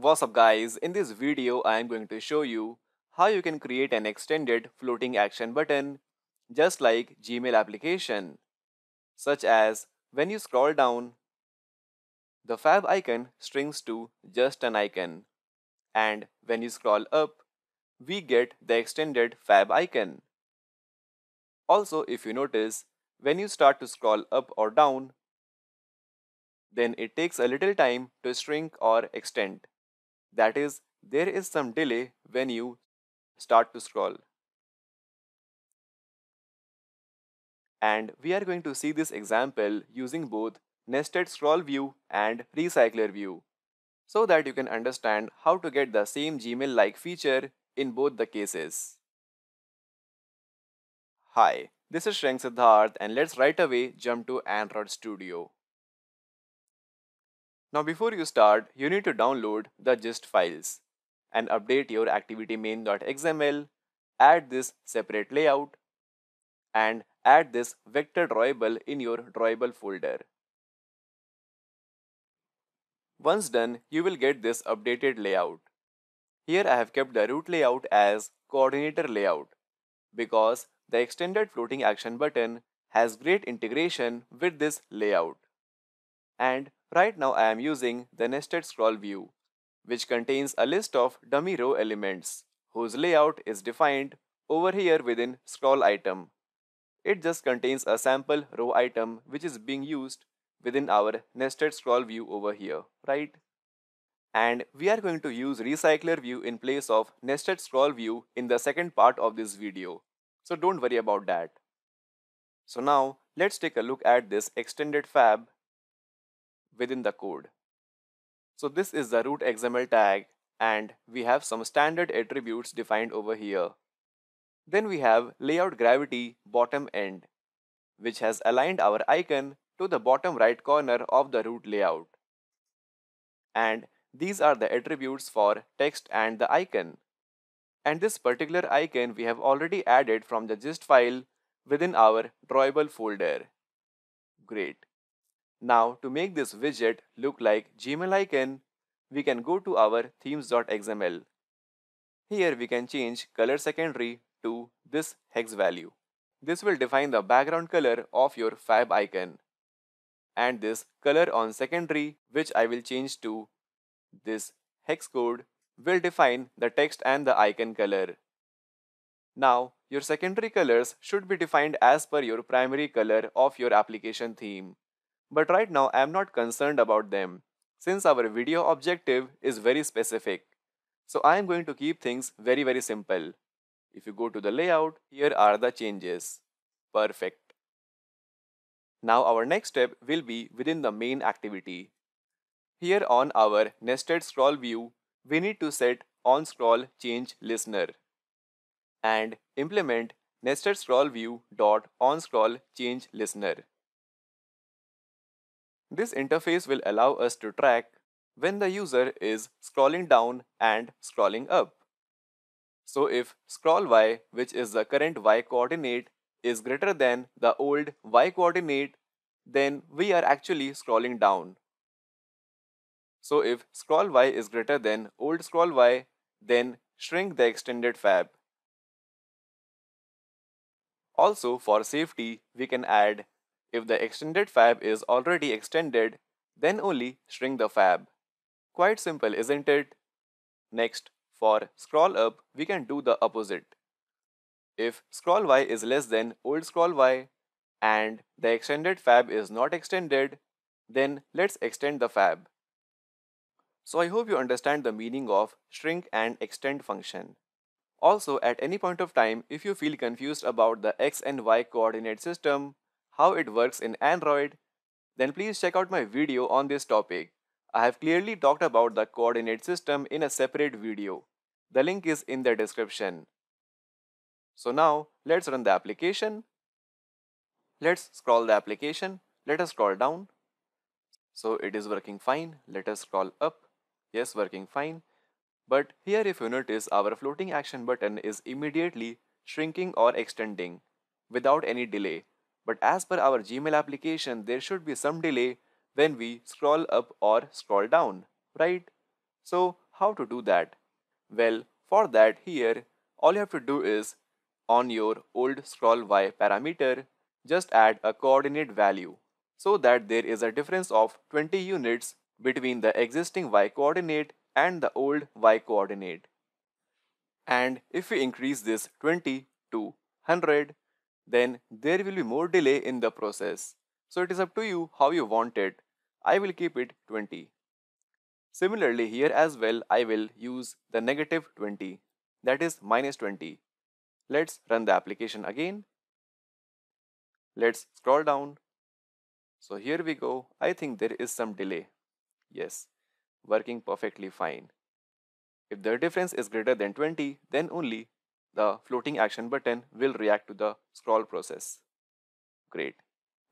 What's up guys, in this video I am going to show you how you can create an extended floating action button just like Gmail application such as when you scroll down the fab icon strings to just an icon and when you scroll up we get the extended fab icon. Also if you notice when you start to scroll up or down then it takes a little time to shrink or extend. That is, there is some delay when you start to scroll. And we are going to see this example using both nested scroll view and recycler view so that you can understand how to get the same Gmail-like feature in both the cases. Hi, this is Shreng Siddharth and let's right away jump to Android Studio. Now before you start, you need to download the gist files and update your activity main.xml, add this separate layout and add this vector drawable in your drawable folder. Once done, you will get this updated layout. Here I have kept the root layout as coordinator layout because the extended floating action button has great integration with this layout and right now I am using the nested scroll view which contains a list of dummy row elements whose layout is defined over here within scroll item. It just contains a sample row item which is being used within our nested scroll view over here, right? And we are going to use recycler view in place of nested scroll view in the second part of this video. So don't worry about that. So now let's take a look at this extended fab within the code. So this is the root XML tag and we have some standard attributes defined over here. Then we have layout gravity bottom end, which has aligned our icon to the bottom right corner of the root layout. And these are the attributes for text and the icon. And this particular icon we have already added from the gist file within our drawable folder. Great. Now to make this widget look like Gmail icon, we can go to our themes.xml. Here we can change color secondary to this hex value. This will define the background color of your fab icon. And this color on secondary which I will change to this hex code will define the text and the icon color. Now, your secondary colors should be defined as per your primary color of your application theme. But right now I am not concerned about them since our video objective is very specific. So I am going to keep things very very simple. If you go to the layout, here are the changes. Perfect. Now our next step will be within the main activity. Here on our nested scroll view, we need to set on scroll change listener and implement nested scroll view dot on scroll change listener. This interface will allow us to track when the user is scrolling down and scrolling up. So if scroll y, which is the current y coordinate, is greater than the old y coordinate, then we are actually scrolling down. So if scroll y is greater than old scroll y, then shrink the extended fab. Also for safety, we can add if the extended fab is already extended, then only shrink the fab. Quite simple, isn't it? Next, for scroll up, we can do the opposite. If scroll y is less than old scroll y and the extended fab is not extended, then let's extend the fab. So I hope you understand the meaning of shrink and extend function. Also, at any point of time, if you feel confused about the x and y coordinate system, how it works in Android, then please check out my video on this topic. I have clearly talked about the coordinate system in a separate video. The link is in the description. So now let's run the application. Let's scroll the application. Let us scroll down. So it is working fine. Let us scroll up. Yes, working fine. But here if you notice our floating action button is immediately shrinking or extending without any delay. But as per our Gmail application, there should be some delay when we scroll up or scroll down, right? So how to do that? Well, for that here, all you have to do is on your old scroll y parameter, just add a coordinate value so that there is a difference of 20 units between the existing y coordinate and the old y coordinate. And if we increase this 20 to 100, then there will be more delay in the process. So it is up to you how you want it. I will keep it 20. Similarly here as well I will use the negative 20 that is minus 20. Let's run the application again. Let's scroll down. So here we go. I think there is some delay. Yes, working perfectly fine. If the difference is greater than 20 then only the floating action button will react to the scroll process. Great.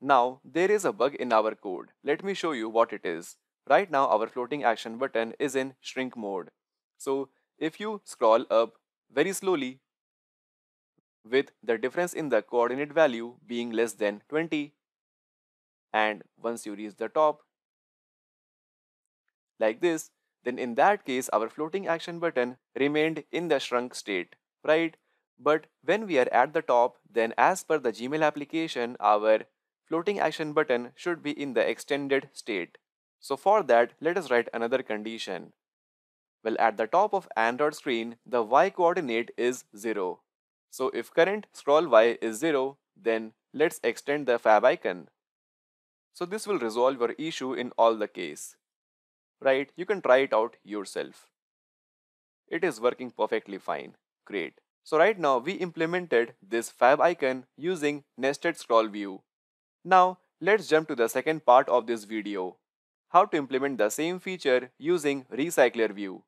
Now, there is a bug in our code. Let me show you what it is. Right now, our floating action button is in shrink mode. So, if you scroll up very slowly with the difference in the coordinate value being less than 20 and once you reach the top like this then in that case our floating action button remained in the shrunk state right? But when we are at the top, then as per the Gmail application, our floating action button should be in the extended state. So for that, let us write another condition. Well, at the top of Android screen, the y coordinate is 0. So if current scroll y is 0, then let's extend the fab icon. So this will resolve your issue in all the case. Right, you can try it out yourself. It is working perfectly fine create. So right now we implemented this fab icon using nested scroll view. Now let's jump to the second part of this video. How to implement the same feature using recycler view.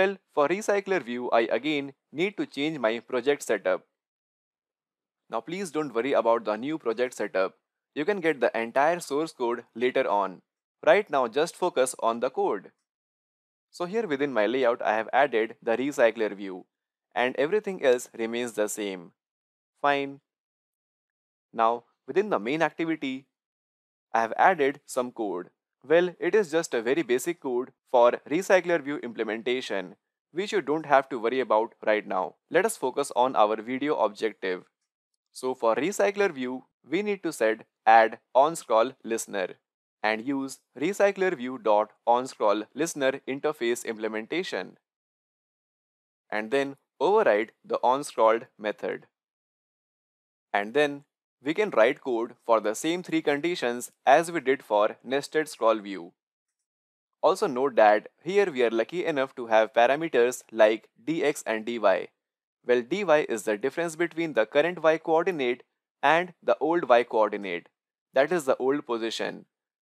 Well, for recycler view I again need to change my project setup. Now please don't worry about the new project setup. You can get the entire source code later on. Right now just focus on the code. So here within my layout I have added the recycler view and everything else remains the same. Fine. Now within the main activity, I have added some code. Well, it is just a very basic code for recycler view implementation, which you don't have to worry about right now. Let us focus on our video objective. So for recycler view, we need to set add onScroll listener and use recycler view.onScroll listener interface implementation. And then override the onScrolled method. And then we can write code for the same three conditions as we did for nested scroll view. Also note that here we are lucky enough to have parameters like dx and dy. Well, dy is the difference between the current y coordinate and the old y coordinate. That is the old position.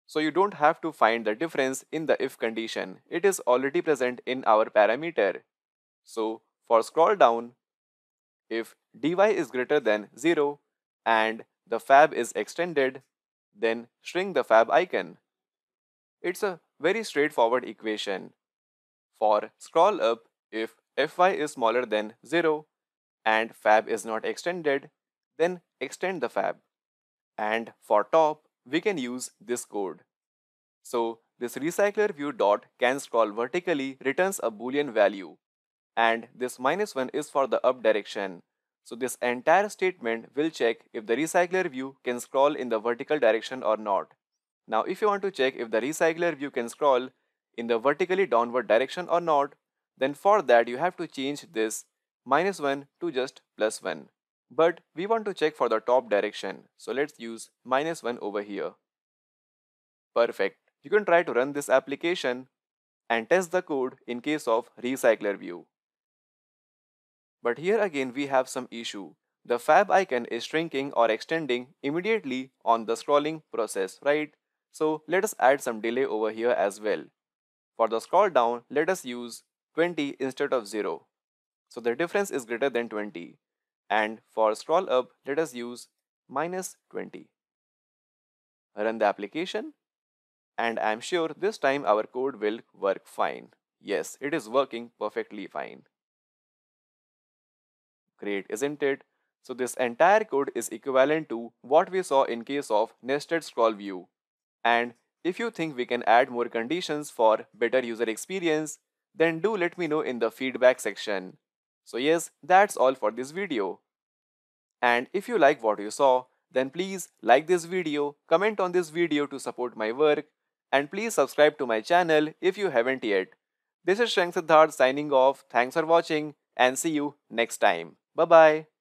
So you don't have to find the difference in the if condition. It is already present in our parameter. So for scroll down, if dy is greater than 0 and the fab is extended, then shrink the fab icon. It's a very straightforward equation. For scroll up, if fy is smaller than 0 and fab is not extended, then extend the fab. And for top, we can use this code. So this recycler view dot can scroll vertically returns a boolean value and this minus 1 is for the up direction. So this entire statement will check if the recycler view can scroll in the vertical direction or not. Now if you want to check if the recycler view can scroll in the vertically downward direction or not, then for that you have to change this minus 1 to just plus 1. But we want to check for the top direction, so let's use minus 1 over here. Perfect. You can try to run this application and test the code in case of recycler view. But here again we have some issue. The fab icon is shrinking or extending immediately on the scrolling process, right? So let us add some delay over here as well. For the scroll down, let us use 20 instead of 0. So the difference is greater than 20. And for scroll up, let us use minus 20. Run the application. And I'm sure this time our code will work fine. Yes, it is working perfectly fine. Great, isn't it? So this entire code is equivalent to what we saw in case of nested scroll view. And if you think we can add more conditions for better user experience, then do let me know in the feedback section. So yes, that's all for this video. And if you like what you saw, then please like this video, comment on this video to support my work, and please subscribe to my channel if you haven't yet. This is Shank Siddharth signing off. Thanks for watching and see you next time. Bye-bye.